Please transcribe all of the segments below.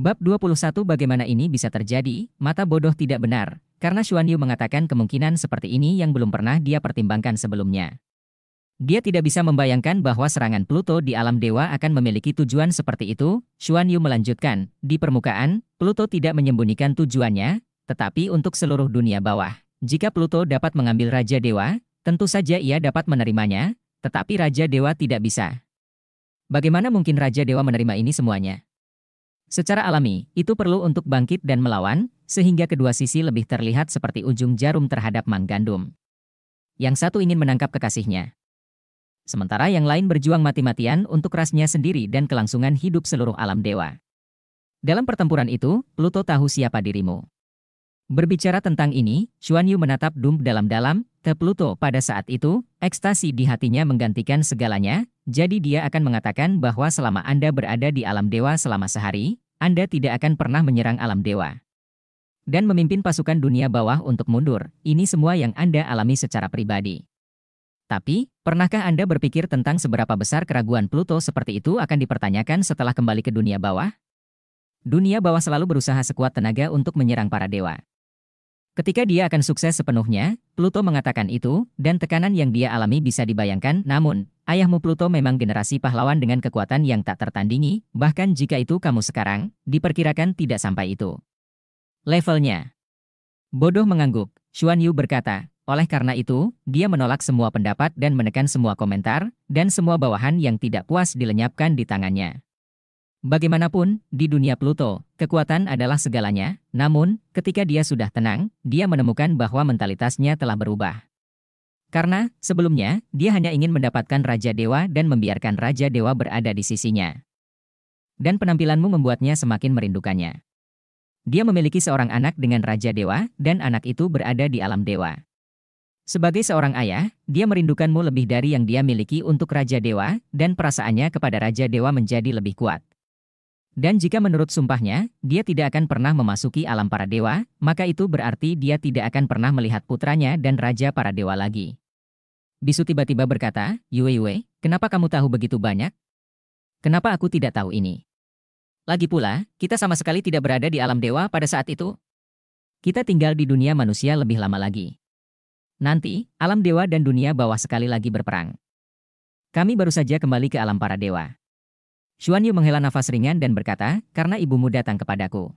Bab 21 Bagaimana ini bisa terjadi, mata bodoh tidak benar, karena Xuan Yu mengatakan kemungkinan seperti ini yang belum pernah dia pertimbangkan sebelumnya. Dia tidak bisa membayangkan bahwa serangan Pluto di alam dewa akan memiliki tujuan seperti itu, Xuan Yu melanjutkan, di permukaan, Pluto tidak menyembunyikan tujuannya, tetapi untuk seluruh dunia bawah. Jika Pluto dapat mengambil Raja Dewa, tentu saja ia dapat menerimanya, tetapi Raja Dewa tidak bisa. Bagaimana mungkin Raja Dewa menerima ini semuanya? Secara alami, itu perlu untuk bangkit dan melawan, sehingga kedua sisi lebih terlihat seperti ujung jarum terhadap mang gandum. Yang satu ingin menangkap kekasihnya. Sementara yang lain berjuang mati-matian untuk rasnya sendiri dan kelangsungan hidup seluruh alam dewa. Dalam pertempuran itu, Pluto tahu siapa dirimu. Berbicara tentang ini, Xuan Yu menatap Dum dalam-dalam, ke Pluto pada saat itu, ekstasi di hatinya menggantikan segalanya, jadi dia akan mengatakan bahwa selama Anda berada di alam dewa selama sehari, Anda tidak akan pernah menyerang alam dewa. Dan memimpin pasukan dunia bawah untuk mundur, ini semua yang Anda alami secara pribadi. Tapi, pernahkah Anda berpikir tentang seberapa besar keraguan Pluto seperti itu akan dipertanyakan setelah kembali ke dunia bawah? Dunia bawah selalu berusaha sekuat tenaga untuk menyerang para dewa. Ketika dia akan sukses sepenuhnya, Pluto mengatakan itu, dan tekanan yang dia alami bisa dibayangkan, namun, ayahmu Pluto memang generasi pahlawan dengan kekuatan yang tak tertandingi, bahkan jika itu kamu sekarang, diperkirakan tidak sampai itu. Levelnya Bodoh mengangguk, Xuan Yu berkata, oleh karena itu, dia menolak semua pendapat dan menekan semua komentar, dan semua bawahan yang tidak puas dilenyapkan di tangannya. Bagaimanapun, di dunia Pluto, kekuatan adalah segalanya, namun, ketika dia sudah tenang, dia menemukan bahwa mentalitasnya telah berubah. Karena, sebelumnya, dia hanya ingin mendapatkan Raja Dewa dan membiarkan Raja Dewa berada di sisinya. Dan penampilanmu membuatnya semakin merindukannya. Dia memiliki seorang anak dengan Raja Dewa, dan anak itu berada di alam dewa. Sebagai seorang ayah, dia merindukanmu lebih dari yang dia miliki untuk Raja Dewa, dan perasaannya kepada Raja Dewa menjadi lebih kuat. Dan jika menurut sumpahnya, dia tidak akan pernah memasuki alam para dewa, maka itu berarti dia tidak akan pernah melihat putranya dan raja para dewa lagi. Bisu tiba-tiba berkata, Yue Yue, kenapa kamu tahu begitu banyak? Kenapa aku tidak tahu ini? Lagi pula, kita sama sekali tidak berada di alam dewa pada saat itu. Kita tinggal di dunia manusia lebih lama lagi. Nanti, alam dewa dan dunia bawah sekali lagi berperang. Kami baru saja kembali ke alam para dewa. Xuan Yu menghela nafas ringan dan berkata, karena ibumu datang kepadaku.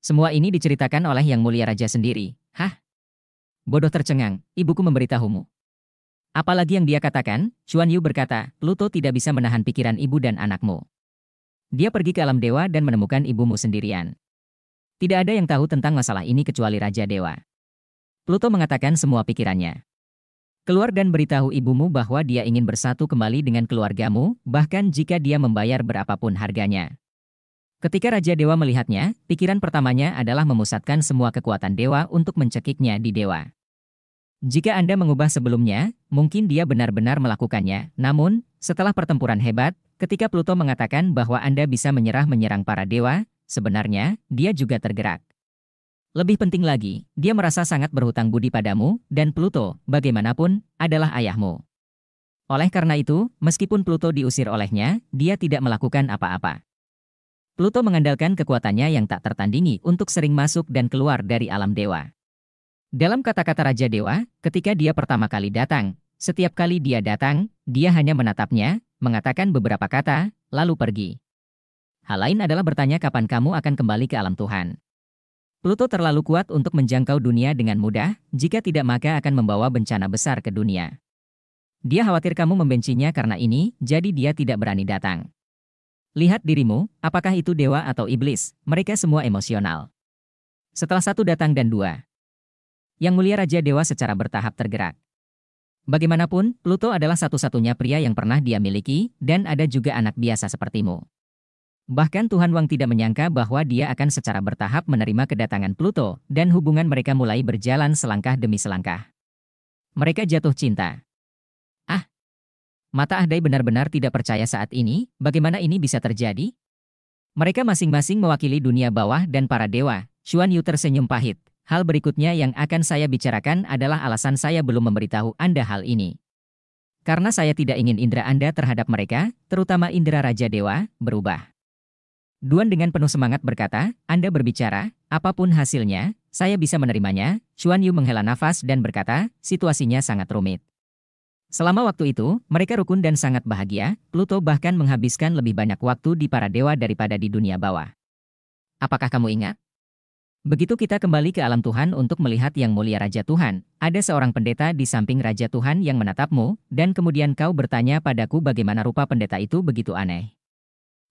Semua ini diceritakan oleh Yang Mulia Raja sendiri, hah? Bodoh tercengang, ibuku memberitahumu. Apalagi yang dia katakan, Xuan Yu berkata, Pluto tidak bisa menahan pikiran ibu dan anakmu. Dia pergi ke alam dewa dan menemukan ibumu sendirian. Tidak ada yang tahu tentang masalah ini kecuali Raja Dewa. Pluto mengatakan semua pikirannya. Keluar dan beritahu ibumu bahwa dia ingin bersatu kembali dengan keluargamu, bahkan jika dia membayar berapapun harganya. Ketika Raja Dewa melihatnya, pikiran pertamanya adalah memusatkan semua kekuatan Dewa untuk mencekiknya di Dewa. Jika Anda mengubah sebelumnya, mungkin dia benar-benar melakukannya. Namun, setelah pertempuran hebat, ketika Pluto mengatakan bahwa Anda bisa menyerah menyerang para dewa, sebenarnya dia juga tergerak. Lebih penting lagi, dia merasa sangat berhutang budi padamu, dan Pluto, bagaimanapun, adalah ayahmu. Oleh karena itu, meskipun Pluto diusir olehnya, dia tidak melakukan apa-apa. Pluto mengandalkan kekuatannya yang tak tertandingi untuk sering masuk dan keluar dari alam dewa. Dalam kata-kata Raja Dewa, ketika dia pertama kali datang, setiap kali dia datang, dia hanya menatapnya, mengatakan beberapa kata, lalu pergi. Hal lain adalah bertanya kapan kamu akan kembali ke alam Tuhan. Pluto terlalu kuat untuk menjangkau dunia dengan mudah, jika tidak maka akan membawa bencana besar ke dunia. Dia khawatir kamu membencinya karena ini, jadi dia tidak berani datang. Lihat dirimu, apakah itu dewa atau iblis, mereka semua emosional. Setelah satu datang dan dua. Yang mulia Raja Dewa secara bertahap tergerak. Bagaimanapun, Pluto adalah satu-satunya pria yang pernah dia miliki, dan ada juga anak biasa sepertimu. Bahkan Tuhan Wang tidak menyangka bahwa dia akan secara bertahap menerima kedatangan Pluto, dan hubungan mereka mulai berjalan selangkah demi selangkah. Mereka jatuh cinta. Ah! Mata Ahdai benar-benar tidak percaya saat ini, bagaimana ini bisa terjadi? Mereka masing-masing mewakili dunia bawah dan para dewa. Xuan Yu tersenyum pahit. Hal berikutnya yang akan saya bicarakan adalah alasan saya belum memberitahu Anda hal ini. Karena saya tidak ingin indera Anda terhadap mereka, terutama indera Raja Dewa, berubah. Duan dengan penuh semangat berkata, Anda berbicara, apapun hasilnya, saya bisa menerimanya. Chuan Yu menghela nafas dan berkata, situasinya sangat rumit. Selama waktu itu, mereka rukun dan sangat bahagia, Pluto bahkan menghabiskan lebih banyak waktu di para dewa daripada di dunia bawah. Apakah kamu ingat? Begitu kita kembali ke alam Tuhan untuk melihat Yang Mulia Raja Tuhan, ada seorang pendeta di samping Raja Tuhan yang menatapmu, dan kemudian kau bertanya padaku bagaimana rupa pendeta itu begitu aneh.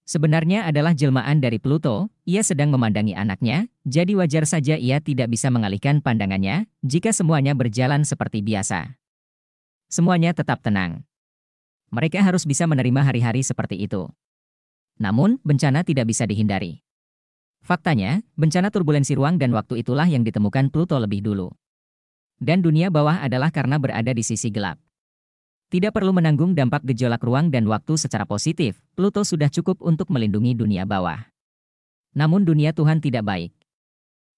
Sebenarnya adalah jelmaan dari Pluto, ia sedang memandangi anaknya, jadi wajar saja ia tidak bisa mengalihkan pandangannya jika semuanya berjalan seperti biasa. Semuanya tetap tenang. Mereka harus bisa menerima hari-hari seperti itu. Namun, bencana tidak bisa dihindari. Faktanya, bencana turbulensi ruang dan waktu itulah yang ditemukan Pluto lebih dulu. Dan dunia bawah adalah karena berada di sisi gelap. Tidak perlu menanggung dampak gejolak ruang dan waktu secara positif, Pluto sudah cukup untuk melindungi dunia bawah. Namun dunia Tuhan tidak baik.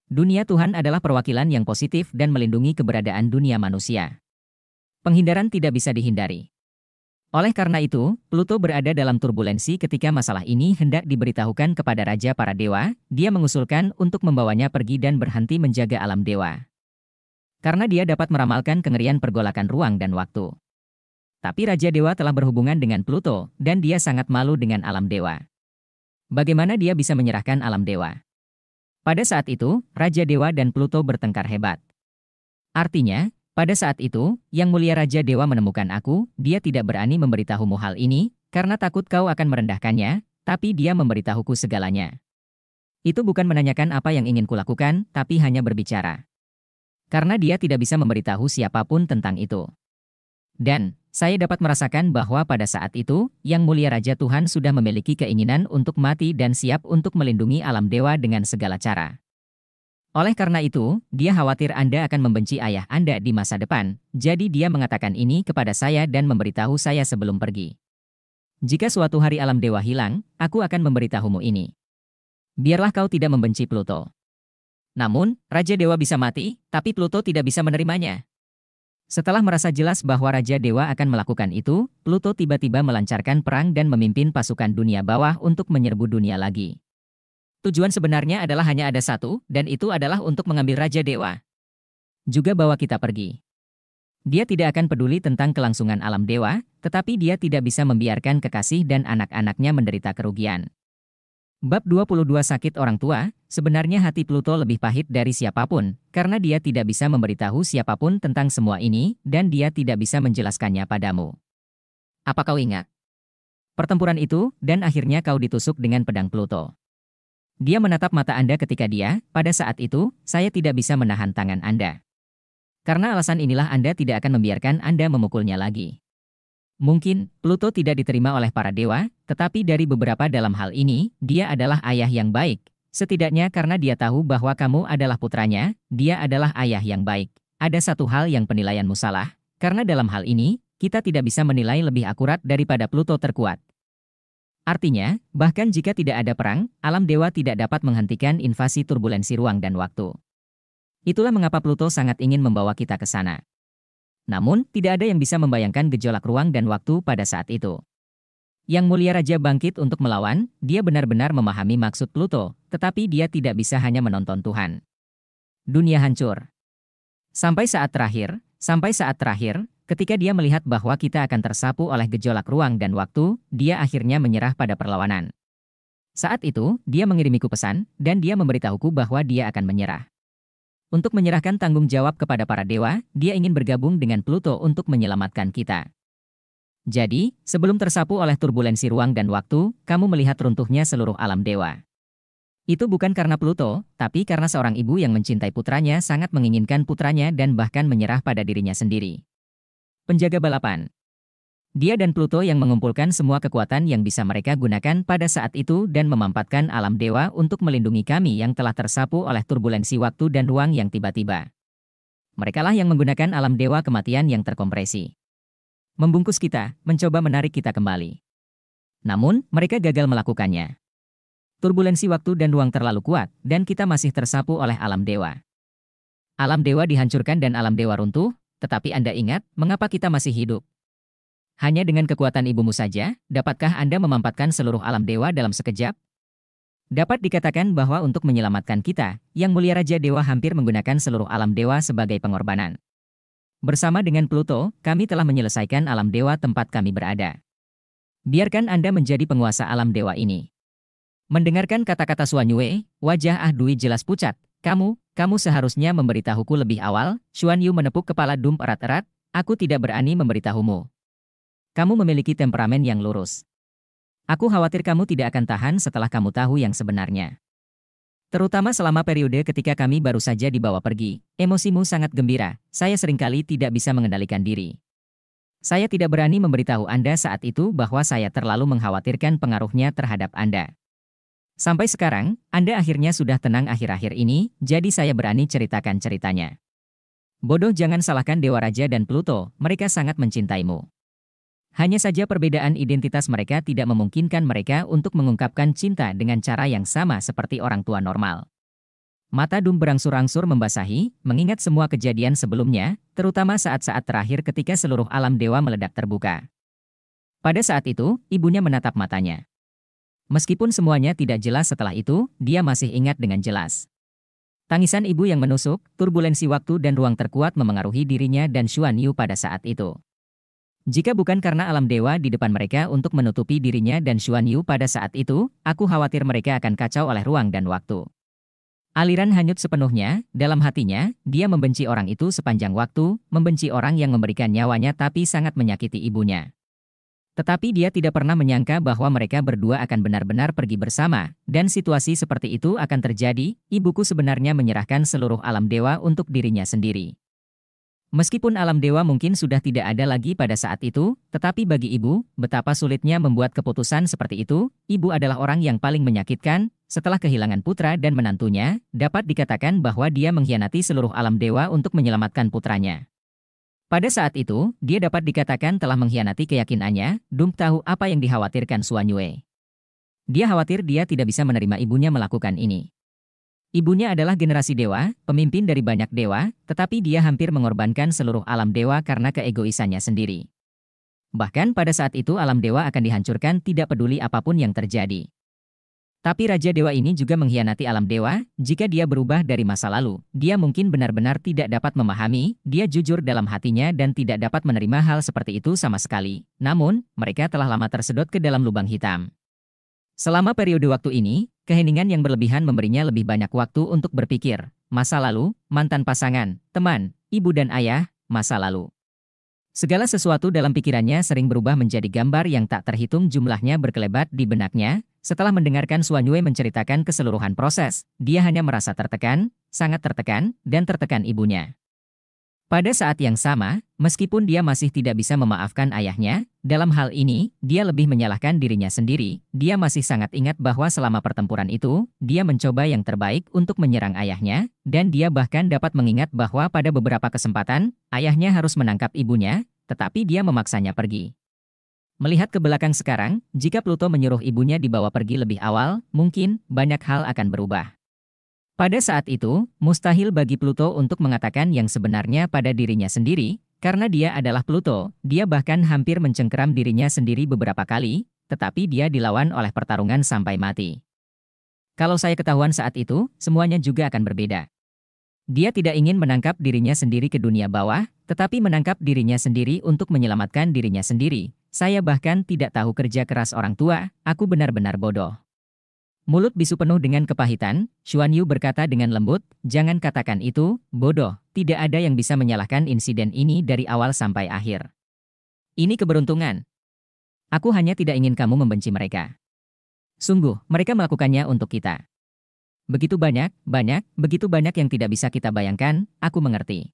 Dunia Tuhan adalah perwakilan yang positif dan melindungi keberadaan dunia manusia. Penghindaran tidak bisa dihindari. Oleh karena itu, Pluto berada dalam turbulensi ketika masalah ini hendak diberitahukan kepada Raja para Dewa, dia mengusulkan untuk membawanya pergi dan berhenti menjaga alam dewa. Karena dia dapat meramalkan kengerian pergolakan ruang dan waktu. Tapi Raja Dewa telah berhubungan dengan Pluto, dan dia sangat malu dengan alam dewa. Bagaimana dia bisa menyerahkan alam dewa? Pada saat itu, Raja Dewa dan Pluto bertengkar hebat. Artinya, pada saat itu, Yang Mulia Raja Dewa menemukan aku, dia tidak berani memberitahumu hal ini, karena takut kau akan merendahkannya, tapi dia memberitahuku segalanya. Itu bukan menanyakan apa yang ingin kulakukan, tapi hanya berbicara. Karena dia tidak bisa memberitahu siapapun tentang itu. Dan, saya dapat merasakan bahwa pada saat itu, Yang Mulia Raja Tuhan sudah memiliki keinginan untuk mati dan siap untuk melindungi alam dewa dengan segala cara. Oleh karena itu, dia khawatir Anda akan membenci ayah Anda di masa depan, jadi dia mengatakan ini kepada saya dan memberitahu saya sebelum pergi. Jika suatu hari alam dewa hilang, aku akan memberitahumu ini. Biarlah kau tidak membenci Pluto. Namun, Raja Dewa bisa mati, tapi Pluto tidak bisa menerimanya. Setelah merasa jelas bahwa Raja Dewa akan melakukan itu, Pluto tiba-tiba melancarkan perang dan memimpin pasukan dunia bawah untuk menyerbu dunia lagi. Tujuan sebenarnya adalah hanya ada satu, dan itu adalah untuk mengambil Raja Dewa. Juga bawa kita pergi. Dia tidak akan peduli tentang kelangsungan alam dewa, tetapi dia tidak bisa membiarkan kekasih dan anak-anaknya menderita kerugian. Bab 22 Sakit Orang Tua, sebenarnya hati Pluto lebih pahit dari siapapun, karena dia tidak bisa memberitahu siapapun tentang semua ini, dan dia tidak bisa menjelaskannya padamu. Apa kau ingat? Pertempuran itu, dan akhirnya kau ditusuk dengan pedang Pluto. Dia menatap mata Anda ketika dia, pada saat itu, saya tidak bisa menahan tangan Anda. Karena alasan inilah Anda tidak akan membiarkan Anda memukulnya lagi. Mungkin Pluto tidak diterima oleh para dewa, tetapi dari beberapa dalam hal ini, dia adalah ayah yang baik. Setidaknya karena dia tahu bahwa kamu adalah putranya, dia adalah ayah yang baik. Ada satu hal yang penilaianmu salah, karena dalam hal ini, kita tidak bisa menilai lebih akurat daripada Pluto terkuat. Artinya, bahkan jika tidak ada perang, alam dewa tidak dapat menghentikan invasi turbulensi ruang dan waktu. Itulah mengapa Pluto sangat ingin membawa kita ke sana. Namun, tidak ada yang bisa membayangkan gejolak ruang dan waktu pada saat itu. Yang mulia raja bangkit untuk melawan, dia benar-benar memahami maksud Pluto, tetapi dia tidak bisa hanya menonton Tuhan. Dunia hancur. Sampai saat terakhir, sampai saat terakhir, ketika dia melihat bahwa kita akan tersapu oleh gejolak ruang dan waktu, dia akhirnya menyerah pada perlawanan. Saat itu, dia mengirimiku pesan, dan dia memberitahuku bahwa dia akan menyerah. Untuk menyerahkan tanggung jawab kepada para dewa, dia ingin bergabung dengan Pluto untuk menyelamatkan kita. Jadi, sebelum tersapu oleh turbulensi ruang dan waktu, kamu melihat runtuhnya seluruh alam dewa. Itu bukan karena Pluto, tapi karena seorang ibu yang mencintai putranya sangat menginginkan putranya dan bahkan menyerah pada dirinya sendiri. Penjaga balapan dia dan Pluto yang mengumpulkan semua kekuatan yang bisa mereka gunakan pada saat itu dan memampatkan alam dewa untuk melindungi kami yang telah tersapu oleh turbulensi waktu dan ruang yang tiba-tiba. Merekalah yang menggunakan alam dewa kematian yang terkompresi. Membungkus kita, mencoba menarik kita kembali. Namun, mereka gagal melakukannya. Turbulensi waktu dan ruang terlalu kuat, dan kita masih tersapu oleh alam dewa. Alam dewa dihancurkan dan alam dewa runtuh, tetapi Anda ingat, mengapa kita masih hidup? Hanya dengan kekuatan ibumu saja, dapatkah Anda memampatkan seluruh alam dewa dalam sekejap? Dapat dikatakan bahwa untuk menyelamatkan kita, Yang Mulia Raja Dewa hampir menggunakan seluruh alam dewa sebagai pengorbanan. Bersama dengan Pluto, kami telah menyelesaikan alam dewa tempat kami berada. Biarkan Anda menjadi penguasa alam dewa ini. Mendengarkan kata-kata Suanyue, wajah Ah Dwi jelas pucat. Kamu, kamu seharusnya memberitahuku lebih awal, Xuan Yu menepuk kepala Dum erat-erat, aku tidak berani memberitahumu. Kamu memiliki temperamen yang lurus. Aku khawatir kamu tidak akan tahan setelah kamu tahu yang sebenarnya. Terutama selama periode ketika kami baru saja dibawa pergi, emosimu sangat gembira, saya seringkali tidak bisa mengendalikan diri. Saya tidak berani memberitahu Anda saat itu bahwa saya terlalu mengkhawatirkan pengaruhnya terhadap Anda. Sampai sekarang, Anda akhirnya sudah tenang akhir-akhir ini, jadi saya berani ceritakan ceritanya. Bodoh jangan salahkan Dewa Raja dan Pluto, mereka sangat mencintaimu. Hanya saja perbedaan identitas mereka tidak memungkinkan mereka untuk mengungkapkan cinta dengan cara yang sama seperti orang tua normal. Mata Dum berangsur-angsur membasahi, mengingat semua kejadian sebelumnya, terutama saat-saat terakhir ketika seluruh alam dewa meledak terbuka. Pada saat itu, ibunya menatap matanya. Meskipun semuanya tidak jelas setelah itu, dia masih ingat dengan jelas. Tangisan ibu yang menusuk, turbulensi waktu dan ruang terkuat memengaruhi dirinya dan Xuan Yu pada saat itu. Jika bukan karena alam dewa di depan mereka untuk menutupi dirinya dan Xuan Yu pada saat itu, aku khawatir mereka akan kacau oleh ruang dan waktu. Aliran hanyut sepenuhnya, dalam hatinya, dia membenci orang itu sepanjang waktu, membenci orang yang memberikan nyawanya tapi sangat menyakiti ibunya. Tetapi dia tidak pernah menyangka bahwa mereka berdua akan benar-benar pergi bersama, dan situasi seperti itu akan terjadi, ibuku sebenarnya menyerahkan seluruh alam dewa untuk dirinya sendiri. Meskipun alam dewa mungkin sudah tidak ada lagi pada saat itu, tetapi bagi ibu, betapa sulitnya membuat keputusan seperti itu, ibu adalah orang yang paling menyakitkan, setelah kehilangan putra dan menantunya, dapat dikatakan bahwa dia mengkhianati seluruh alam dewa untuk menyelamatkan putranya. Pada saat itu, dia dapat dikatakan telah mengkhianati keyakinannya, Dum tahu apa yang dikhawatirkan Suanyue. Dia khawatir dia tidak bisa menerima ibunya melakukan ini. Ibunya adalah generasi dewa, pemimpin dari banyak dewa, tetapi dia hampir mengorbankan seluruh alam dewa karena keegoisannya sendiri. Bahkan pada saat itu alam dewa akan dihancurkan tidak peduli apapun yang terjadi. Tapi Raja Dewa ini juga mengkhianati alam dewa, jika dia berubah dari masa lalu, dia mungkin benar-benar tidak dapat memahami, dia jujur dalam hatinya dan tidak dapat menerima hal seperti itu sama sekali. Namun, mereka telah lama tersedot ke dalam lubang hitam. Selama periode waktu ini, keheningan yang berlebihan memberinya lebih banyak waktu untuk berpikir, masa lalu, mantan pasangan, teman, ibu dan ayah, masa lalu. Segala sesuatu dalam pikirannya sering berubah menjadi gambar yang tak terhitung jumlahnya berkelebat di benaknya. Setelah mendengarkan Suanyue menceritakan keseluruhan proses, dia hanya merasa tertekan, sangat tertekan, dan tertekan ibunya. Pada saat yang sama, meskipun dia masih tidak bisa memaafkan ayahnya, dalam hal ini, dia lebih menyalahkan dirinya sendiri. Dia masih sangat ingat bahwa selama pertempuran itu, dia mencoba yang terbaik untuk menyerang ayahnya, dan dia bahkan dapat mengingat bahwa pada beberapa kesempatan, ayahnya harus menangkap ibunya, tetapi dia memaksanya pergi. Melihat ke belakang sekarang, jika Pluto menyuruh ibunya dibawa pergi lebih awal, mungkin banyak hal akan berubah. Pada saat itu, mustahil bagi Pluto untuk mengatakan yang sebenarnya pada dirinya sendiri, karena dia adalah Pluto, dia bahkan hampir mencengkeram dirinya sendiri beberapa kali, tetapi dia dilawan oleh pertarungan sampai mati. Kalau saya ketahuan saat itu, semuanya juga akan berbeda. Dia tidak ingin menangkap dirinya sendiri ke dunia bawah, tetapi menangkap dirinya sendiri untuk menyelamatkan dirinya sendiri. Saya bahkan tidak tahu kerja keras orang tua, aku benar-benar bodoh. Mulut bisu penuh dengan kepahitan, Xuan Yu berkata dengan lembut, jangan katakan itu, bodoh, tidak ada yang bisa menyalahkan insiden ini dari awal sampai akhir. Ini keberuntungan. Aku hanya tidak ingin kamu membenci mereka. Sungguh, mereka melakukannya untuk kita. Begitu banyak, banyak, begitu banyak yang tidak bisa kita bayangkan, aku mengerti.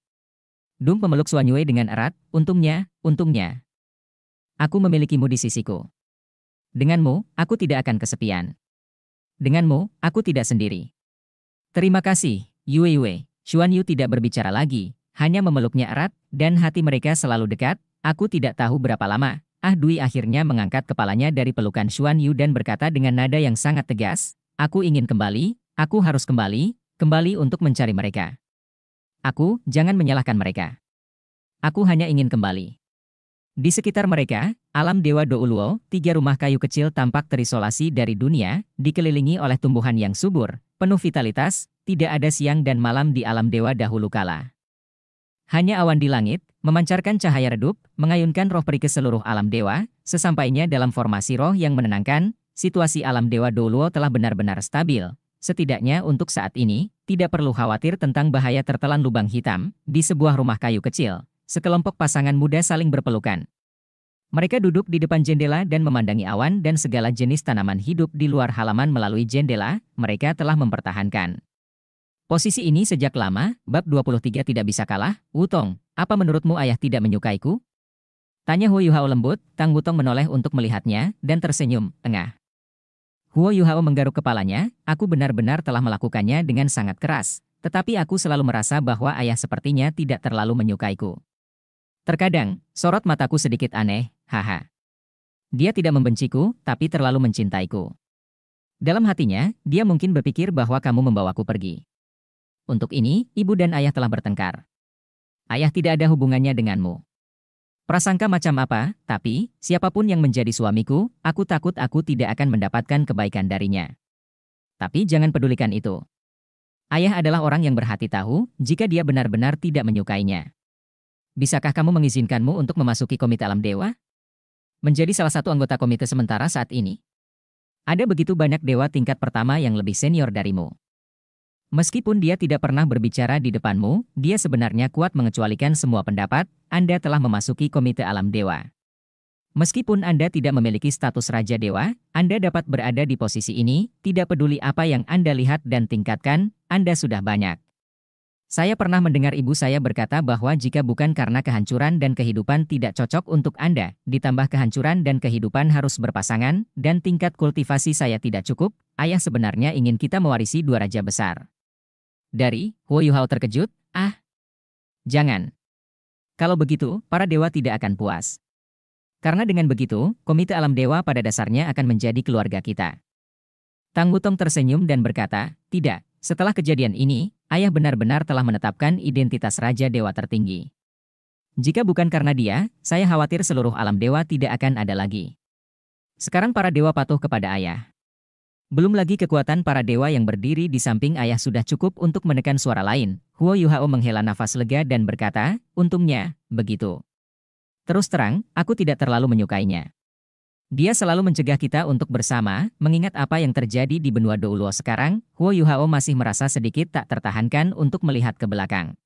Dung pemeluk Xuan Yue dengan erat, untungnya, untungnya. Aku memilikimu di sisiku. Denganmu, aku tidak akan kesepian. Denganmu, aku tidak sendiri. Terima kasih, Yue Yue. Xuan Yu tidak berbicara lagi, hanya memeluknya erat, dan hati mereka selalu dekat, aku tidak tahu berapa lama. Ah Dui akhirnya mengangkat kepalanya dari pelukan Xuan Yu dan berkata dengan nada yang sangat tegas, aku ingin kembali, aku harus kembali, kembali untuk mencari mereka. Aku, jangan menyalahkan mereka. Aku hanya ingin kembali. Di sekitar mereka, alam Dewa Douluo, tiga rumah kayu kecil tampak terisolasi dari dunia, dikelilingi oleh tumbuhan yang subur, penuh vitalitas, tidak ada siang dan malam di alam dewa dahulu kala. Hanya awan di langit, memancarkan cahaya redup, mengayunkan roh peri ke seluruh alam dewa, sesampainya dalam formasi roh yang menenangkan, situasi alam dewa Douluo telah benar-benar stabil. Setidaknya untuk saat ini, tidak perlu khawatir tentang bahaya tertelan lubang hitam, di sebuah rumah kayu kecil, sekelompok pasangan muda saling berpelukan. Mereka duduk di depan jendela dan memandangi awan dan segala jenis tanaman hidup di luar halaman melalui jendela, mereka telah mempertahankan. Posisi ini sejak lama, bab 23 tidak bisa kalah, Wutong, apa menurutmu ayah tidak menyukaiku? Tanya Huo Yuhao lembut, Tang Wutong menoleh untuk melihatnya, dan tersenyum, tengah. Huo Yuhao menggaruk kepalanya, aku benar-benar telah melakukannya dengan sangat keras, tetapi aku selalu merasa bahwa ayah sepertinya tidak terlalu menyukaiku. Terkadang, sorot mataku sedikit aneh, haha. Dia tidak membenciku, tapi terlalu mencintaiku. Dalam hatinya, dia mungkin berpikir bahwa kamu membawaku pergi. Untuk ini, ibu dan ayah telah bertengkar. Ayah tidak ada hubungannya denganmu. Prasangka macam apa, tapi siapapun yang menjadi suamiku, aku takut aku tidak akan mendapatkan kebaikan darinya. Tapi jangan pedulikan itu. Ayah adalah orang yang berhati tahu jika dia benar-benar tidak menyukainya. Bisakah kamu mengizinkanmu untuk memasuki Komite Alam Dewa? Menjadi salah satu anggota komite sementara saat ini. Ada begitu banyak dewa tingkat pertama yang lebih senior darimu. Meskipun dia tidak pernah berbicara di depanmu, dia sebenarnya kuat mengecualikan semua pendapat, Anda telah memasuki Komite Alam Dewa. Meskipun Anda tidak memiliki status Raja Dewa, Anda dapat berada di posisi ini, tidak peduli apa yang Anda lihat dan tingkatkan, Anda sudah banyak. Saya pernah mendengar ibu saya berkata bahwa jika bukan karena kehancuran dan kehidupan tidak cocok untuk Anda, ditambah kehancuran dan kehidupan harus berpasangan, dan tingkat kultivasi saya tidak cukup, ayah sebenarnya ingin kita mewarisi dua raja besar. Dari, Huo Yuhao terkejut, ah, jangan. Kalau begitu, para dewa tidak akan puas. Karena dengan begitu, Komite Alam Dewa pada dasarnya akan menjadi keluarga kita. Tang Wutong tersenyum dan berkata, tidak, setelah kejadian ini, ayah benar-benar telah menetapkan identitas Raja Dewa tertinggi. Jika bukan karena dia, saya khawatir seluruh alam dewa tidak akan ada lagi. Sekarang para dewa patuh kepada ayah. Belum lagi kekuatan para dewa yang berdiri di samping ayah sudah cukup untuk menekan suara lain. Huo Yuhao menghela nafas lega dan berkata, untungnya, begitu. Terus terang, aku tidak terlalu menyukainya. Dia selalu mencegah kita untuk bersama, mengingat apa yang terjadi di benua Douluo sekarang, Huo Yuhao masih merasa sedikit tak tertahankan untuk melihat ke belakang.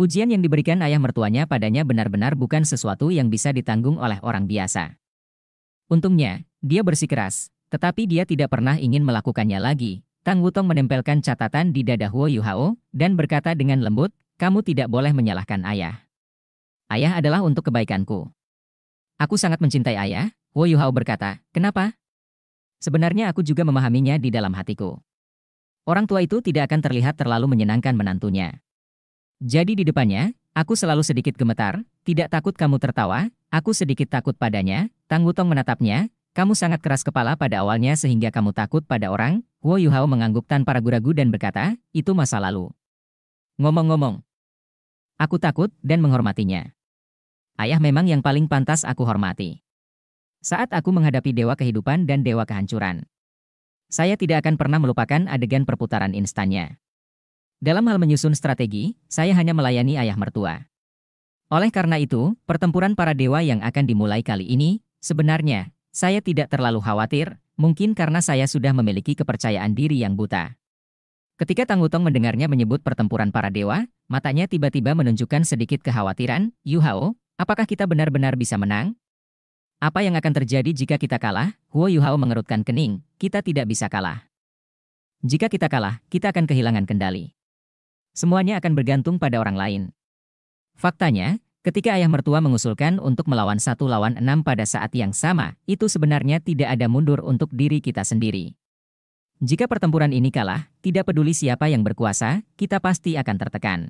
Ujian yang diberikan ayah mertuanya padanya benar-benar bukan sesuatu yang bisa ditanggung oleh orang biasa. Untungnya, dia bersikeras, tetapi dia tidak pernah ingin melakukannya lagi. Tang Wutong menempelkan catatan di dada Huo Yuhao, dan berkata dengan lembut, kamu tidak boleh menyalahkan ayah. Ayah adalah untuk kebaikanku. Aku sangat mencintai ayah, Wo Yuhao berkata, kenapa? Sebenarnya aku juga memahaminya di dalam hatiku. Orang tua itu tidak akan terlihat terlalu menyenangkan menantunya. Jadi di depannya, aku selalu sedikit gemetar, tidak takut kamu tertawa, aku sedikit takut padanya, Tang Wutong menatapnya, kamu sangat keras kepala pada awalnya sehingga kamu takut pada orang, Wo Yuhao mengangguk tanpa ragu-ragu dan berkata, itu masa lalu. Ngomong-ngomong, aku takut dan menghormatinya. Ayah memang yang paling pantas aku hormati. Saat aku menghadapi dewa kehidupan dan dewa kehancuran. Saya tidak akan pernah melupakan adegan perputaran instannya. Dalam hal menyusun strategi, saya hanya melayani ayah mertua. Oleh karena itu, pertempuran para dewa yang akan dimulai kali ini, sebenarnya, saya tidak terlalu khawatir, mungkin karena saya sudah memiliki kepercayaan diri yang buta. Ketika Tangutong mendengarnya menyebut pertempuran para dewa, matanya tiba-tiba menunjukkan sedikit kekhawatiran, Yuhao, apakah kita benar-benar bisa menang? Apa yang akan terjadi jika kita kalah? Huo Yuhao mengerutkan kening, kita tidak bisa kalah. Jika kita kalah, kita akan kehilangan kendali. Semuanya akan bergantung pada orang lain. Faktanya, ketika ayah mertua mengusulkan untuk melawan satu lawan enam pada saat yang sama, itu sebenarnya tidak ada mundur untuk diri kita sendiri. Jika pertempuran ini kalah, tidak peduli siapa yang berkuasa, kita pasti akan tertekan.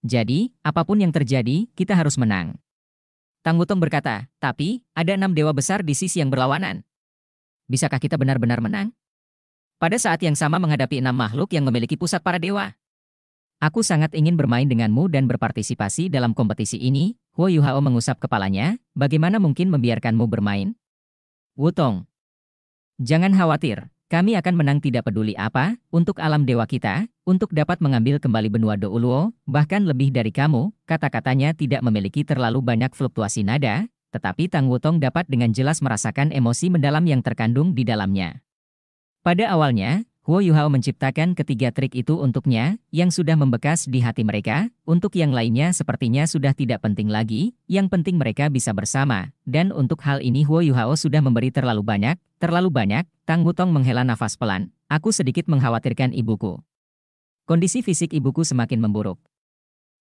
Jadi, apapun yang terjadi, kita harus menang. Tang Wutong berkata, tapi, ada enam dewa besar di sisi yang berlawanan. Bisakah kita benar-benar menang? Pada saat yang sama menghadapi enam makhluk yang memiliki pusat para dewa. Aku sangat ingin bermain denganmu dan berpartisipasi dalam kompetisi ini, Huo Yuhao mengusap kepalanya, bagaimana mungkin membiarkanmu bermain? Wutong. Jangan khawatir, kami akan menang tidak peduli apa, untuk alam dewa kita, untuk dapat mengambil kembali benua Douluo, bahkan lebih dari kamu, kata-katanya tidak memiliki terlalu banyak fluktuasi nada, tetapi Tang Wutong dapat dengan jelas merasakan emosi mendalam yang terkandung di dalamnya. Pada awalnya, Huo Yuhao menciptakan ketiga trik itu untuknya, yang sudah membekas di hati mereka, untuk yang lainnya sepertinya sudah tidak penting lagi, yang penting mereka bisa bersama. Dan untuk hal ini Huo Yuhao sudah memberi terlalu banyak, terlalu banyak, Tang Wutong menghela nafas pelan. Aku sedikit mengkhawatirkan ibuku. Kondisi fisik ibuku semakin memburuk.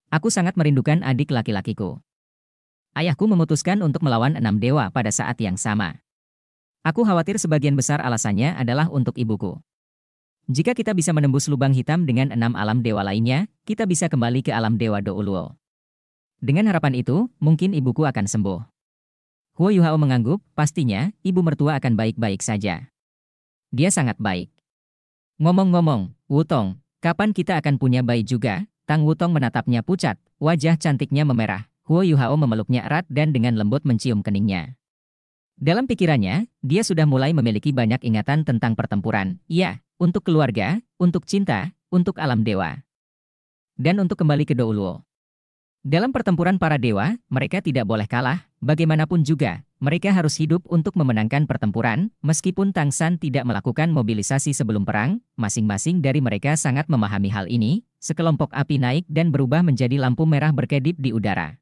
Aku sangat merindukan adik laki-lakiku. Ayahku memutuskan untuk melawan enam dewa pada saat yang sama. Aku khawatir sebagian besar alasannya adalah untuk ibuku. Jika kita bisa menembus lubang hitam dengan enam alam dewa lainnya, kita bisa kembali ke alam dewa Douluo. Dengan harapan itu, mungkin ibuku akan sembuh. Huo Yuhao mengangguk, pastinya, ibu mertua akan baik-baik saja. Dia sangat baik. Ngomong-ngomong, Wutong, kapan kita akan punya bayi juga? Tang Wutong menatapnya pucat, wajah cantiknya memerah. Huo Yuhao memeluknya erat dan dengan lembut mencium keningnya. Dalam pikirannya, dia sudah mulai memiliki banyak ingatan tentang pertempuran, ya, untuk keluarga, untuk cinta, untuk alam dewa. Dan untuk kembali ke Douluo. Dalam pertempuran para dewa, mereka tidak boleh kalah, bagaimanapun juga, mereka harus hidup untuk memenangkan pertempuran, meskipun Tang San tidak melakukan mobilisasi sebelum perang, masing-masing dari mereka sangat memahami hal ini, sekelompok api naik dan berubah menjadi lampu merah berkedip di udara.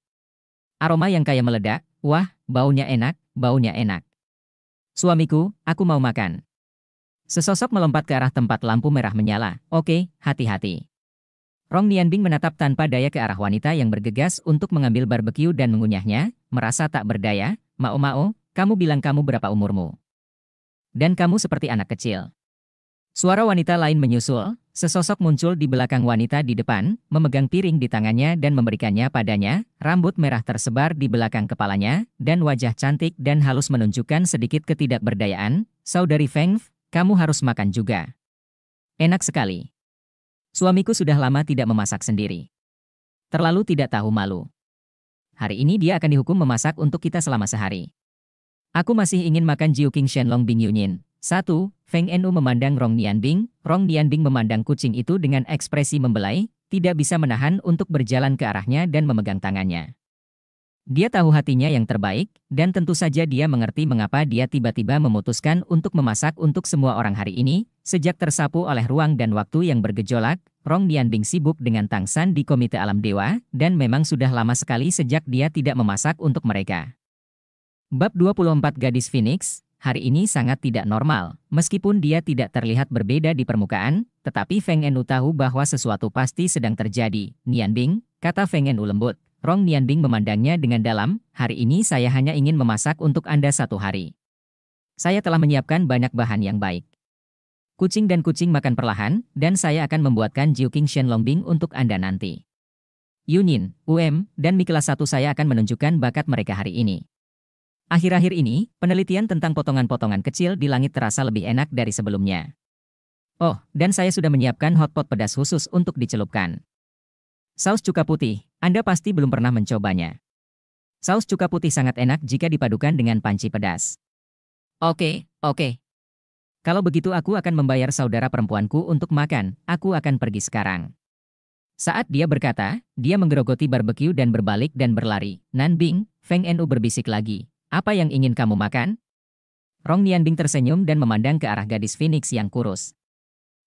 Aroma yang kaya meledak, wah, Baunya enak, baunya enak. Suamiku, aku mau makan. Sesosok melompat ke arah tempat lampu merah menyala. Oke, hati-hati. Rong Nianbing menatap tanpa daya ke arah wanita yang bergegas untuk mengambil barbeque dan mengunyahnya, merasa tak berdaya. Mao Mao, kamu bilang kamu berapa umurmu? Dan kamu seperti anak kecil. Suara wanita lain menyusul, Sesosok muncul di belakang wanita di depan, memegang piring di tangannya dan memberikannya padanya, rambut merah tersebar di belakang kepalanya, dan wajah cantik dan halus menunjukkan sedikit ketidakberdayaan, saudari Feng, kamu harus makan juga. Enak sekali. Suamiku sudah lama tidak memasak sendiri. Terlalu tidak tahu malu. Hari ini dia akan dihukum memasak untuk kita selama sehari. Aku masih ingin makan King Shenlong Bing Yunin. 1. Feng Enu memandang Rong Nianbing, Rong Nianbing memandang kucing itu dengan ekspresi membelai, tidak bisa menahan untuk berjalan ke arahnya dan memegang tangannya. Dia tahu hatinya yang terbaik, dan tentu saja dia mengerti mengapa dia tiba-tiba memutuskan untuk memasak untuk semua orang hari ini, sejak tersapu oleh ruang dan waktu yang bergejolak, Rong Nianbing sibuk dengan Tang San di Komite Alam Dewa, dan memang sudah lama sekali sejak dia tidak memasak untuk mereka. Bab 24 Gadis Phoenix, hari ini sangat tidak normal. Meskipun dia tidak terlihat berbeda di permukaan, tetapi Feng Enu tahu bahwa sesuatu pasti sedang terjadi. Nian Bing, kata Feng Enu lembut. Rong Nian Bing memandangnya dengan dalam, hari ini saya hanya ingin memasak untuk Anda satu hari. Saya telah menyiapkan banyak bahan yang baik. Kucing dan kucing makan perlahan, dan saya akan membuatkan Jiuqing Bing untuk Anda nanti. Yunin, UM, dan Mikela satu saya akan menunjukkan bakat mereka hari ini. Akhir-akhir ini, penelitian tentang potongan-potongan kecil di langit terasa lebih enak dari sebelumnya. Oh, dan saya sudah menyiapkan hotpot pedas khusus untuk dicelupkan. Saus cuka putih, Anda pasti belum pernah mencobanya. Saus cuka putih sangat enak jika dipadukan dengan panci pedas. Oke, oke. Kalau begitu aku akan membayar saudara perempuanku untuk makan, aku akan pergi sekarang. Saat dia berkata, dia menggerogoti barbeque dan berbalik dan berlari. Nan Bing, Feng Nu berbisik lagi, apa yang ingin kamu makan? Rong Nianbing tersenyum dan memandang ke arah gadis Phoenix yang kurus.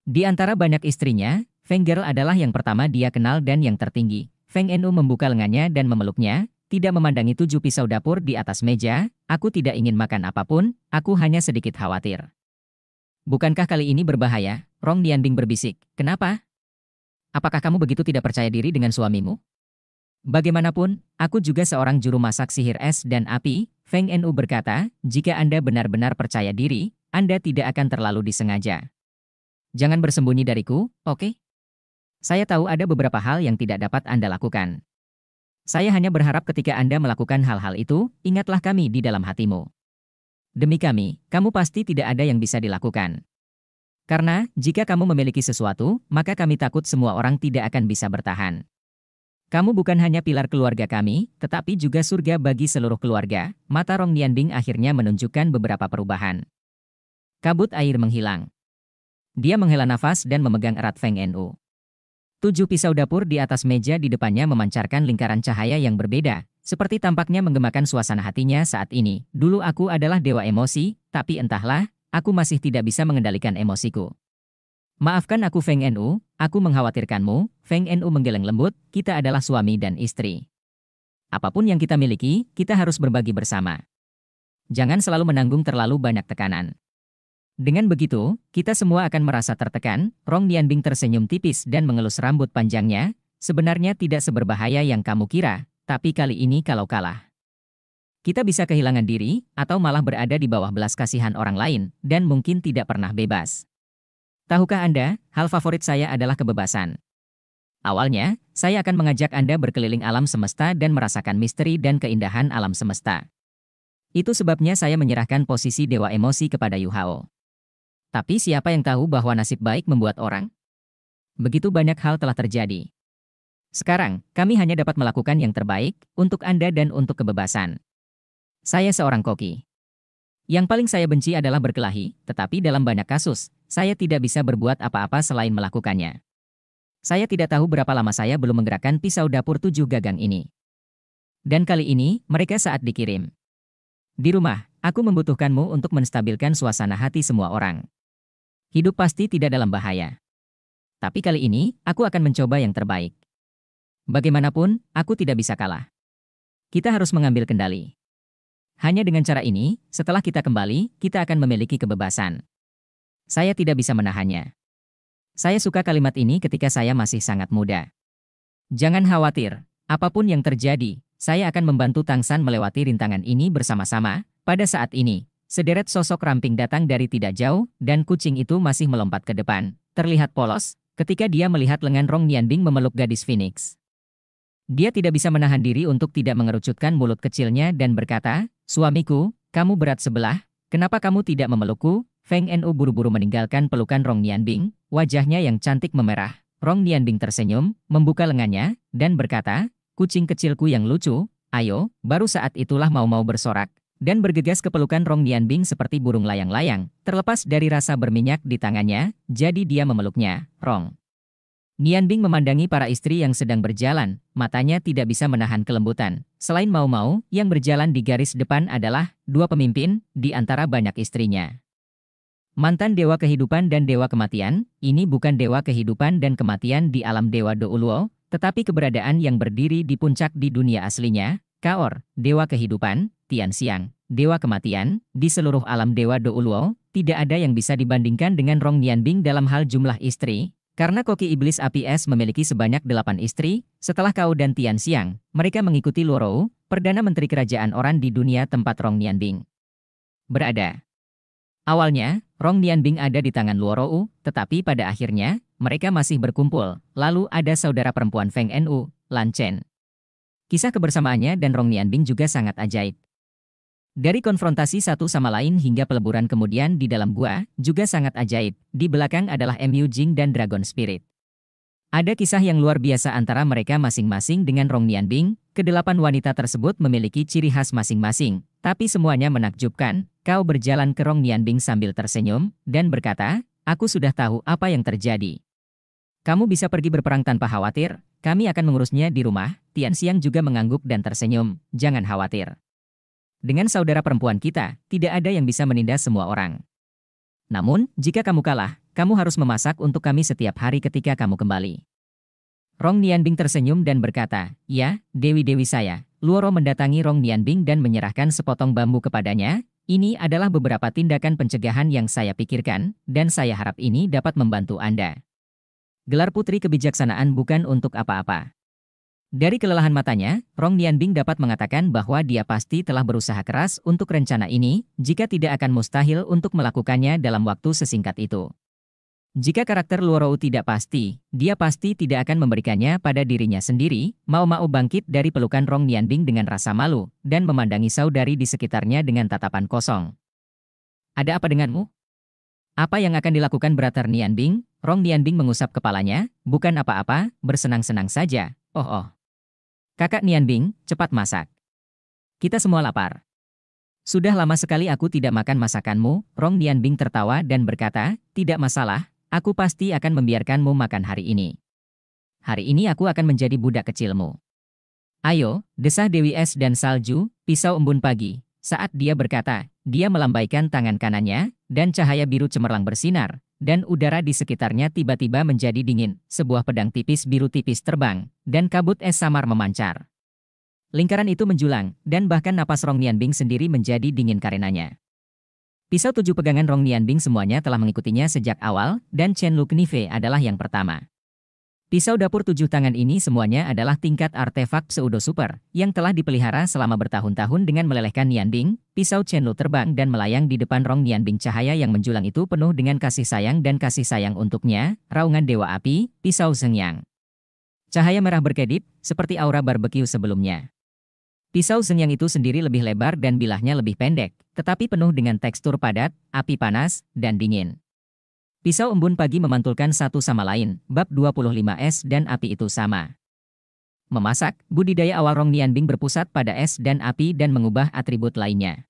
Di antara banyak istrinya, Feng Girl adalah yang pertama dia kenal dan yang tertinggi. Feng Enu membuka lengannya dan memeluknya, tidak memandangi tujuh pisau dapur di atas meja, aku tidak ingin makan apapun, aku hanya sedikit khawatir. Bukankah kali ini berbahaya? Rong Nianbing berbisik. Kenapa? Apakah kamu begitu tidak percaya diri dengan suamimu? Bagaimanapun, aku juga seorang juru masak sihir es dan api, Feng Nu berkata, jika Anda benar-benar percaya diri, Anda tidak akan terlalu disengaja. Jangan bersembunyi dariku, oke? Okay? Saya tahu ada beberapa hal yang tidak dapat Anda lakukan. Saya hanya berharap ketika Anda melakukan hal-hal itu, ingatlah kami di dalam hatimu. Demi kami, kamu pasti tidak ada yang bisa dilakukan. Karena, jika kamu memiliki sesuatu, maka kami takut semua orang tidak akan bisa bertahan. Kamu bukan hanya pilar keluarga kami, tetapi juga surga bagi seluruh keluarga. Mata Rong Nianbing akhirnya menunjukkan beberapa perubahan. Kabut air menghilang. Dia menghela nafas dan memegang erat Feng Nu. Tujuh pisau dapur di atas meja di depannya memancarkan lingkaran cahaya yang berbeda, seperti tampaknya menggemakan suasana hatinya saat ini. Dulu aku adalah dewa emosi, tapi entahlah, aku masih tidak bisa mengendalikan emosiku. Maafkan aku Feng Nu, aku mengkhawatirkanmu, Feng Nu menggeleng lembut, kita adalah suami dan istri. Apapun yang kita miliki, kita harus berbagi bersama. Jangan selalu menanggung terlalu banyak tekanan. Dengan begitu, kita semua akan merasa tertekan, Rong Dianbing tersenyum tipis dan mengelus rambut panjangnya, sebenarnya tidak seberbahaya yang kamu kira, tapi kali ini kalau kalah. Kita bisa kehilangan diri, atau malah berada di bawah belas kasihan orang lain, dan mungkin tidak pernah bebas. Tahukah Anda, hal favorit saya adalah kebebasan. Awalnya, saya akan mengajak Anda berkeliling alam semesta dan merasakan misteri dan keindahan alam semesta. Itu sebabnya saya menyerahkan posisi dewa emosi kepada Yuhao. Tapi siapa yang tahu bahwa nasib baik membuat orang? Begitu banyak hal telah terjadi. Sekarang, kami hanya dapat melakukan yang terbaik untuk Anda dan untuk kebebasan. Saya seorang koki. Yang paling saya benci adalah berkelahi, tetapi dalam banyak kasus, saya tidak bisa berbuat apa-apa selain melakukannya. Saya tidak tahu berapa lama saya belum menggerakkan pisau dapur tujuh gagang ini. Dan kali ini, mereka saat dikirim. Di rumah, aku membutuhkanmu untuk menstabilkan suasana hati semua orang. Hidup pasti tidak dalam bahaya. Tapi kali ini, aku akan mencoba yang terbaik. Bagaimanapun, aku tidak bisa kalah. Kita harus mengambil kendali. Hanya dengan cara ini, setelah kita kembali, kita akan memiliki kebebasan. Saya tidak bisa menahannya. Saya suka kalimat ini ketika saya masih sangat muda. Jangan khawatir, apapun yang terjadi, saya akan membantu Tang San melewati rintangan ini bersama-sama. Pada saat ini, sederet sosok ramping datang dari tidak jauh, dan kucing itu masih melompat ke depan. Terlihat polos, ketika dia melihat lengan Rong Nianbing memeluk gadis Phoenix. Dia tidak bisa menahan diri untuk tidak mengerucutkan mulut kecilnya dan berkata, Suamiku, kamu berat sebelah, kenapa kamu tidak memelukku? Feng Nu buru-buru meninggalkan pelukan Rong Nianbing, wajahnya yang cantik memerah. Rong Nianbing tersenyum, membuka lengannya, dan berkata, Kucing kecilku yang lucu, ayo, baru saat itulah mau-mau bersorak. Dan bergegas ke pelukan Rong Nianbing seperti burung layang-layang, terlepas dari rasa berminyak di tangannya, jadi dia memeluknya, Rong. Nian Bing memandangi para istri yang sedang berjalan, matanya tidak bisa menahan kelembutan. Selain Mau Mau, yang berjalan di garis depan adalah dua pemimpin di antara banyak istrinya. Mantan dewa kehidupan dan dewa kematian, ini bukan dewa kehidupan dan kematian di alam dewa Douluo, tetapi keberadaan yang berdiri di puncak di dunia aslinya, Kaor, dewa kehidupan, Tian Xiang, dewa kematian, di seluruh alam dewa Douluo, tidak ada yang bisa dibandingkan dengan Rong Nianbing dalam hal jumlah istri, karena koki iblis APS memiliki sebanyak delapan istri, setelah Kau dan Tian Xiang, mereka mengikuti Luorou, Perdana Menteri Kerajaan Oran di dunia tempat Rong Nianbing berada. Awalnya, Rong Nianbing ada di tangan Luorou, tetapi pada akhirnya, mereka masih berkumpul, lalu ada saudara perempuan Feng Nu, Lan Chen. Kisah kebersamaannya dan Rong Nianbing juga sangat ajaib. Dari konfrontasi satu sama lain hingga peleburan kemudian di dalam gua, juga sangat ajaib. Di belakang adalah MU Jing dan Dragon Spirit. Ada kisah yang luar biasa antara mereka masing-masing dengan Rong Bing, kedelapan wanita tersebut memiliki ciri khas masing-masing, tapi semuanya menakjubkan. Kau berjalan ke Rong Bing sambil tersenyum, dan berkata, aku sudah tahu apa yang terjadi. Kamu bisa pergi berperang tanpa khawatir, kami akan mengurusnya di rumah. Tian Xiang juga mengangguk dan tersenyum, jangan khawatir. Dengan saudara perempuan kita, tidak ada yang bisa menindas semua orang. Namun, jika kamu kalah, kamu harus memasak untuk kami setiap hari ketika kamu kembali. Rong Nianbing tersenyum dan berkata, Ya, Dewi-Dewi saya. Luoro mendatangi Rong Nianbing dan menyerahkan sepotong bambu kepadanya. Ini adalah beberapa tindakan pencegahan yang saya pikirkan, dan saya harap ini dapat membantu Anda. Gelar putri kebijaksanaan bukan untuk apa-apa. Dari kelelahan matanya, Rong Nianbing dapat mengatakan bahwa dia pasti telah berusaha keras untuk rencana ini, jika tidak akan mustahil untuk melakukannya dalam waktu sesingkat itu. Jika karakter Luorou tidak pasti, dia pasti tidak akan memberikannya pada dirinya sendiri, mau-mau bangkit dari pelukan Rong Nianbing dengan rasa malu, dan memandangi saudari di sekitarnya dengan tatapan kosong. Ada apa denganmu? Apa yang akan dilakukan Brother Nianbing? Rong Nianbing mengusap kepalanya, bukan apa-apa, bersenang-senang saja. Oh oh. Kakak Nian Bing, cepat masak. Kita semua lapar. Sudah lama sekali aku tidak makan masakanmu, Rong Nian Bing tertawa dan berkata, tidak masalah, aku pasti akan membiarkanmu makan hari ini. Hari ini aku akan menjadi budak kecilmu. Ayo, desah Dewi Es dan Salju, pisau embun pagi. Saat dia berkata, dia melambaikan tangan kanannya, dan cahaya biru cemerlang bersinar, dan udara di sekitarnya tiba-tiba menjadi dingin. Sebuah pedang tipis biru tipis terbang, dan kabut es samar memancar. Lingkaran itu menjulang, dan bahkan napas Rong Nianbing sendiri menjadi dingin karenanya. Pisau tujuh pegangan Rong Nianbing semuanya telah mengikutinya sejak awal, dan Chen Lu Knife adalah yang pertama. Pisau dapur tujuh tangan ini semuanya adalah tingkat artefak pseudo super yang telah dipelihara selama bertahun-tahun dengan melelehkan Nianbing, pisau Chenlu terbang dan melayang di depan rong Nianbing cahaya yang menjulang itu penuh dengan kasih sayang dan kasih sayang untuknya, raungan dewa api, pisau Senyang. Cahaya merah berkedip, seperti aura barbeque sebelumnya. Pisau Senyang itu sendiri lebih lebar dan bilahnya lebih pendek, tetapi penuh dengan tekstur padat, api panas, dan dingin. Pisau embun pagi memantulkan satu sama lain, bab 25 es dan api itu sama. Memasak, budidaya awal Rong Bing berpusat pada es dan api dan mengubah atribut lainnya.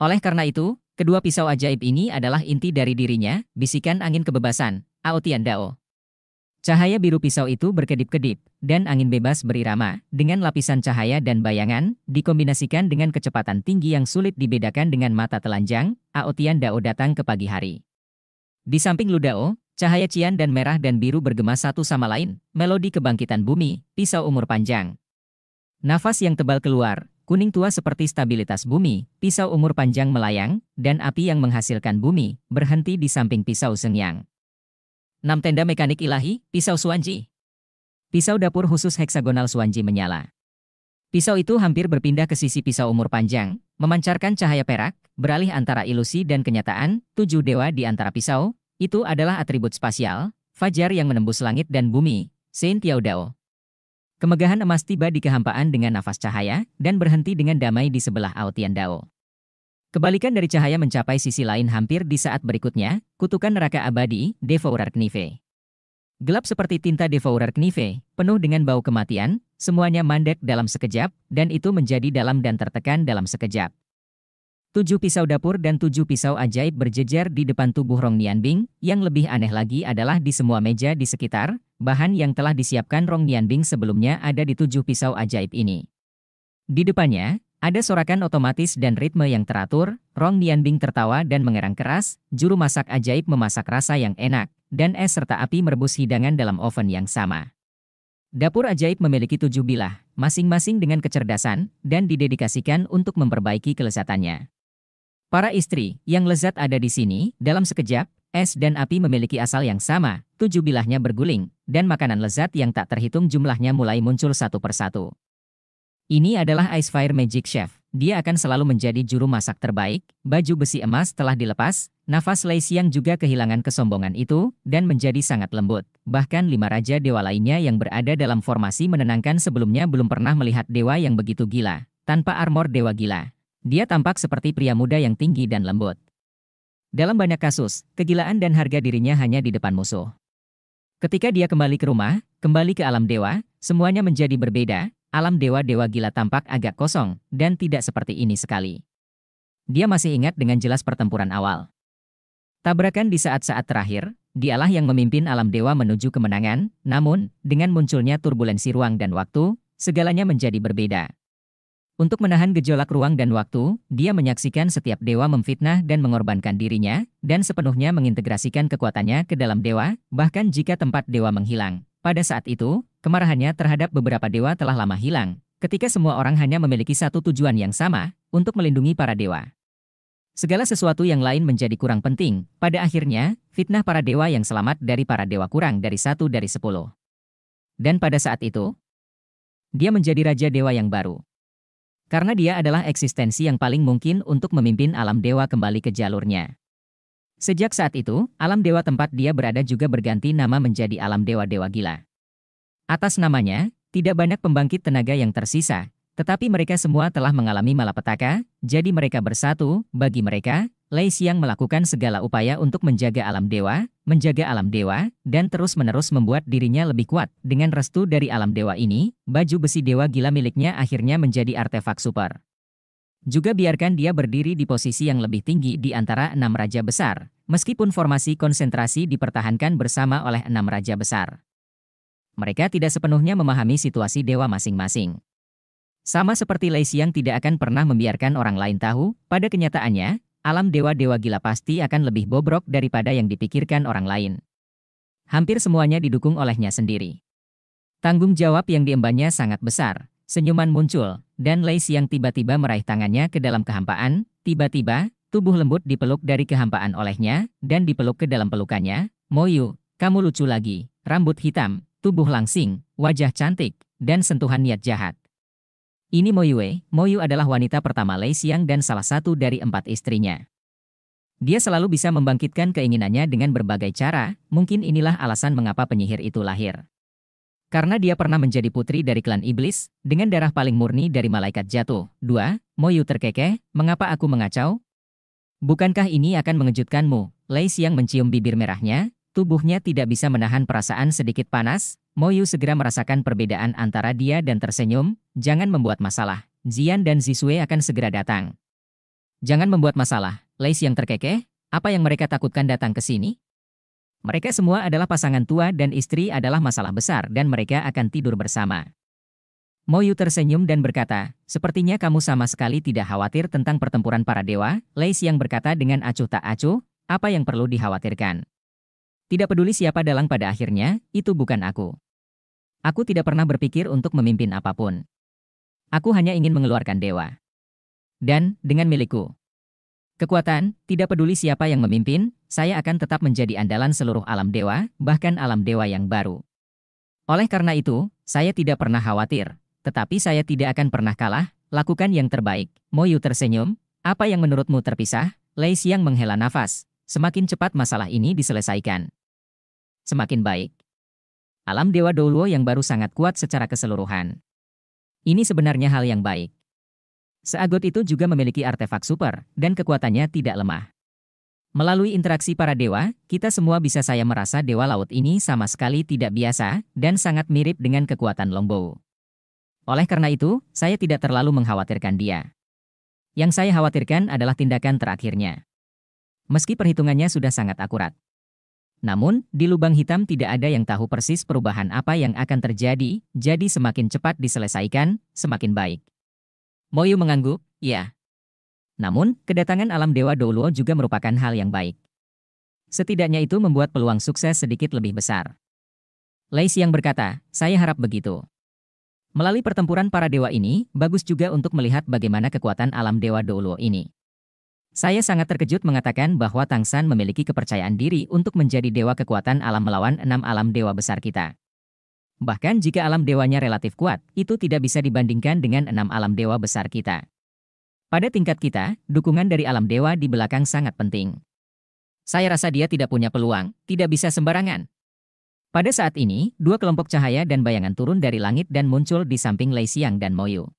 Oleh karena itu, kedua pisau ajaib ini adalah inti dari dirinya, bisikan angin kebebasan, Aotian Dao. Cahaya biru pisau itu berkedip-kedip, dan angin bebas berirama, dengan lapisan cahaya dan bayangan, dikombinasikan dengan kecepatan tinggi yang sulit dibedakan dengan mata telanjang, Aotian Dao datang ke pagi hari. Di samping Ludao, cahaya cian dan merah dan biru bergema satu sama lain, melodi kebangkitan bumi, pisau umur panjang. Nafas yang tebal keluar, kuning tua seperti stabilitas bumi, pisau umur panjang melayang, dan api yang menghasilkan bumi, berhenti di samping pisau sengyang. 6. Tenda mekanik ilahi, pisau suanji. Pisau dapur khusus heksagonal suanji menyala. Pisau itu hampir berpindah ke sisi pisau umur panjang, Memancarkan cahaya perak, beralih antara ilusi dan kenyataan, tujuh dewa di antara pisau, itu adalah atribut spasial, fajar yang menembus langit dan bumi, Saint dao. Kemegahan emas tiba di kehampaan dengan nafas cahaya dan berhenti dengan damai di sebelah Aotian Dao. Kebalikan dari cahaya mencapai sisi lain hampir di saat berikutnya, kutukan neraka abadi, Devourer Knife. Gelap seperti tinta devourer knife, penuh dengan bau kematian, semuanya mandek dalam sekejap, dan itu menjadi dalam dan tertekan dalam sekejap. Tujuh pisau dapur dan tujuh pisau ajaib berjejer di depan tubuh Rong Nianbing, yang lebih aneh lagi adalah di semua meja di sekitar, bahan yang telah disiapkan Rong Nianbing sebelumnya ada di tujuh pisau ajaib ini. Di depannya, ada sorakan otomatis dan ritme yang teratur, Rong Nianbing tertawa dan mengerang keras, juru masak ajaib memasak rasa yang enak dan es serta api merebus hidangan dalam oven yang sama. Dapur ajaib memiliki tujuh bilah, masing-masing dengan kecerdasan, dan didedikasikan untuk memperbaiki kelezatannya. Para istri, yang lezat ada di sini, dalam sekejap, es dan api memiliki asal yang sama, tujuh bilahnya berguling, dan makanan lezat yang tak terhitung jumlahnya mulai muncul satu persatu. Ini adalah Ice Fire Magic Chef dia akan selalu menjadi juru masak terbaik, baju besi emas telah dilepas, nafas Lei Xiang juga kehilangan kesombongan itu, dan menjadi sangat lembut. Bahkan lima raja dewa lainnya yang berada dalam formasi menenangkan sebelumnya belum pernah melihat dewa yang begitu gila, tanpa armor dewa gila. Dia tampak seperti pria muda yang tinggi dan lembut. Dalam banyak kasus, kegilaan dan harga dirinya hanya di depan musuh. Ketika dia kembali ke rumah, kembali ke alam dewa, semuanya menjadi berbeda, alam dewa-dewa gila tampak agak kosong dan tidak seperti ini sekali. Dia masih ingat dengan jelas pertempuran awal. Tabrakan di saat-saat terakhir, dialah yang memimpin alam dewa menuju kemenangan, namun, dengan munculnya turbulensi ruang dan waktu, segalanya menjadi berbeda. Untuk menahan gejolak ruang dan waktu, dia menyaksikan setiap dewa memfitnah dan mengorbankan dirinya, dan sepenuhnya mengintegrasikan kekuatannya ke dalam dewa, bahkan jika tempat dewa menghilang. Pada saat itu, Kemarahannya terhadap beberapa dewa telah lama hilang, ketika semua orang hanya memiliki satu tujuan yang sama, untuk melindungi para dewa. Segala sesuatu yang lain menjadi kurang penting, pada akhirnya, fitnah para dewa yang selamat dari para dewa kurang dari satu dari sepuluh. Dan pada saat itu, dia menjadi raja dewa yang baru. Karena dia adalah eksistensi yang paling mungkin untuk memimpin alam dewa kembali ke jalurnya. Sejak saat itu, alam dewa tempat dia berada juga berganti nama menjadi alam dewa-dewa gila. Atas namanya, tidak banyak pembangkit tenaga yang tersisa, tetapi mereka semua telah mengalami malapetaka, jadi mereka bersatu, bagi mereka, Lei Xiang melakukan segala upaya untuk menjaga alam dewa, menjaga alam dewa, dan terus-menerus membuat dirinya lebih kuat. Dengan restu dari alam dewa ini, baju besi dewa gila miliknya akhirnya menjadi artefak super. Juga biarkan dia berdiri di posisi yang lebih tinggi di antara enam raja besar, meskipun formasi konsentrasi dipertahankan bersama oleh enam raja besar mereka tidak sepenuhnya memahami situasi dewa masing-masing. Sama seperti Lei Xiang tidak akan pernah membiarkan orang lain tahu, pada kenyataannya, alam dewa-dewa gila pasti akan lebih bobrok daripada yang dipikirkan orang lain. Hampir semuanya didukung olehnya sendiri. Tanggung jawab yang diembannya sangat besar, senyuman muncul, dan Lei Xiang tiba-tiba meraih tangannya ke dalam kehampaan, tiba-tiba, tubuh lembut dipeluk dari kehampaan olehnya, dan dipeluk ke dalam pelukannya, Moyu, kamu lucu lagi, rambut hitam, tubuh langsing, wajah cantik, dan sentuhan niat jahat. Ini Moyue, Moyu adalah wanita pertama Lei Xiang dan salah satu dari empat istrinya. Dia selalu bisa membangkitkan keinginannya dengan berbagai cara, mungkin inilah alasan mengapa penyihir itu lahir. Karena dia pernah menjadi putri dari klan iblis, dengan darah paling murni dari malaikat jatuh. 2. Moyu terkekeh, mengapa aku mengacau? Bukankah ini akan mengejutkanmu? Lei Xiang mencium bibir merahnya, Tubuhnya tidak bisa menahan perasaan sedikit panas, Moyu segera merasakan perbedaan antara dia dan tersenyum, jangan membuat masalah, Jian dan Zisue akan segera datang. Jangan membuat masalah, Leis yang terkekeh, apa yang mereka takutkan datang ke sini? Mereka semua adalah pasangan tua dan istri adalah masalah besar dan mereka akan tidur bersama. Moyu tersenyum dan berkata, sepertinya kamu sama sekali tidak khawatir tentang pertempuran para dewa, Leis yang berkata dengan acuh tak acuh, apa yang perlu dikhawatirkan. Tidak peduli siapa dalang pada akhirnya, itu bukan aku. Aku tidak pernah berpikir untuk memimpin apapun. Aku hanya ingin mengeluarkan dewa. Dan, dengan milikku. Kekuatan, tidak peduli siapa yang memimpin, saya akan tetap menjadi andalan seluruh alam dewa, bahkan alam dewa yang baru. Oleh karena itu, saya tidak pernah khawatir, tetapi saya tidak akan pernah kalah, lakukan yang terbaik. Moyu tersenyum, apa yang menurutmu terpisah? Lei Xiang menghela nafas, semakin cepat masalah ini diselesaikan semakin baik. Alam Dewa Douluo yang baru sangat kuat secara keseluruhan. Ini sebenarnya hal yang baik. Seagot itu juga memiliki artefak super, dan kekuatannya tidak lemah. Melalui interaksi para dewa, kita semua bisa saya merasa dewa laut ini sama sekali tidak biasa, dan sangat mirip dengan kekuatan Longbow. Oleh karena itu, saya tidak terlalu mengkhawatirkan dia. Yang saya khawatirkan adalah tindakan terakhirnya. Meski perhitungannya sudah sangat akurat. Namun, di lubang hitam tidak ada yang tahu persis perubahan apa yang akan terjadi, jadi semakin cepat diselesaikan, semakin baik. Moyu mengangguk, ya. Namun, kedatangan alam Dewa Douluo juga merupakan hal yang baik. Setidaknya itu membuat peluang sukses sedikit lebih besar. Lei Xiang berkata, saya harap begitu. Melalui pertempuran para dewa ini, bagus juga untuk melihat bagaimana kekuatan alam Dewa Douluo ini. Saya sangat terkejut mengatakan bahwa Tang San memiliki kepercayaan diri untuk menjadi dewa kekuatan alam melawan enam alam dewa besar kita. Bahkan jika alam dewanya relatif kuat, itu tidak bisa dibandingkan dengan enam alam dewa besar kita. Pada tingkat kita, dukungan dari alam dewa di belakang sangat penting. Saya rasa dia tidak punya peluang, tidak bisa sembarangan. Pada saat ini, dua kelompok cahaya dan bayangan turun dari langit dan muncul di samping Lei Xiang dan Moyu.